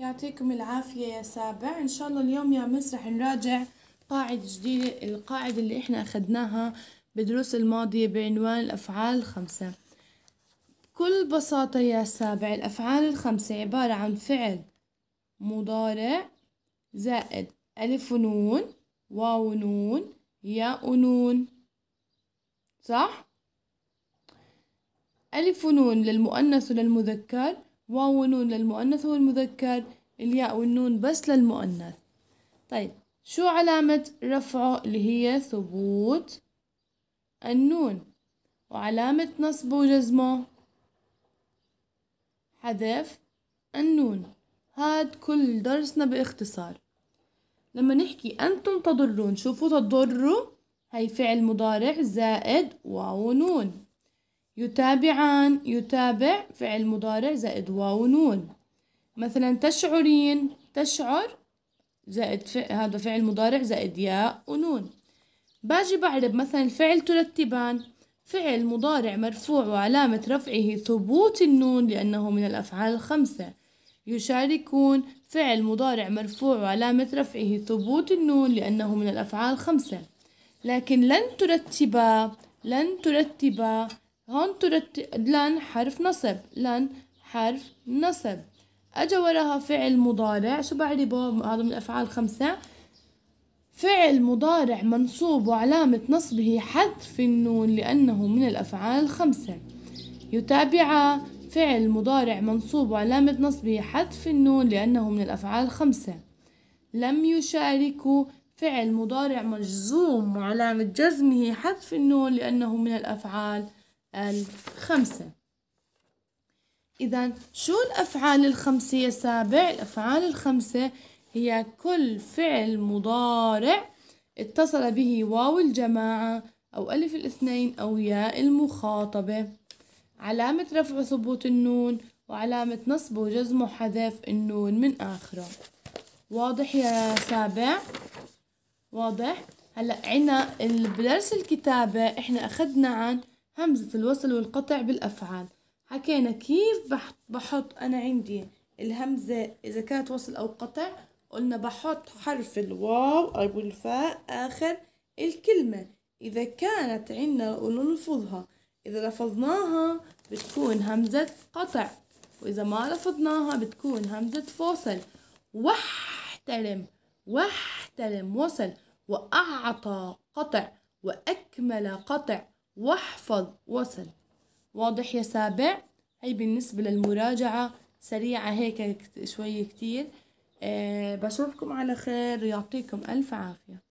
يعطيكم العافية يا سابع إن شاء الله اليوم يا مس رح نراجع قاعدة جديدة القاعدة اللي إحنا أخدناها بدروس الماضية بعنوان الأفعال الخمسة بكل بساطة يا سابع الأفعال الخمسة عبارة عن فعل مضارع زائد ألف ونون واو ونون ياء ونون صح؟ ألف ونون للمؤنث وللمذكر واو ونون للمؤنث والمذكر الياء والنون بس للمؤنث طيب شو علامة رفعه اللي هي ثبوت النون وعلامة نصبه وجزمه حذف النون هاد كل درسنا باختصار لما نحكي أنتم تضرون شوفوا تضروا هي فعل مضارع زائد واو نون يتابعان يتابع فعل مضارع زائد واو نون مثلا تشعرين تشعر زائد ف... هذا فعل مضارع زائد ياء ونون باجي بعرب مثلا الفعل ترتبان فعل مضارع مرفوع وعلامة رفعه ثبوت النون لأنه من الأفعال الخمسة يشاركون فعل مضارع مرفوع وعلامة رفعه ثبوت النون لأنه من الأفعال الخمسة لكن لن ترتبا لن ترتبا هون ترتب لن حرف نصب لن حرف نصب أجا وراها فعل مضارع شو بعربه هذا من الأفعال الخمسة فعل مضارع منصوب وعلامة نصبه حذف النون لأنه من الأفعال الخمسة يتابع فعل مضارع منصوب وعلامة نصبه حذف النون لأنه من الأفعال الخمسة لم يشاركوا فعل مضارع مجزوم وعلامة جزمه حذف النون لأنه من الأفعال الخمسة إذا شو الأفعال الخمسة يا سابع؟ الأفعال الخمسة هي كل فعل مضارع اتصل به واو الجماعة أو ألف الاثنين أو ياء المخاطبة علامة رفع ثبوت النون وعلامة نصب وجزم حذف النون من آخره واضح يا سابع؟ واضح؟ هلأ عنا بدرس الكتابة إحنا أخذنا عن همزة الوصل والقطع بالأفعال حكينا كيف بحط أنا عندي الهمزة إذا كانت وصل أو قطع قلنا بحط حرف الواو أو الفاء آخر الكلمة إذا كانت عنا ونلفظها إذا لفظناها بتكون همزة قطع وإذا ما لفظناها بتكون همزة فوصل واحترم واحترم وصل وأعطى قطع وأكمل قطع واحفظ وصل واضح يا سابع هي بالنسبة للمراجعة سريعة هيك شوي كتير أه بشوفكم على خير يعطيكم ألف عافية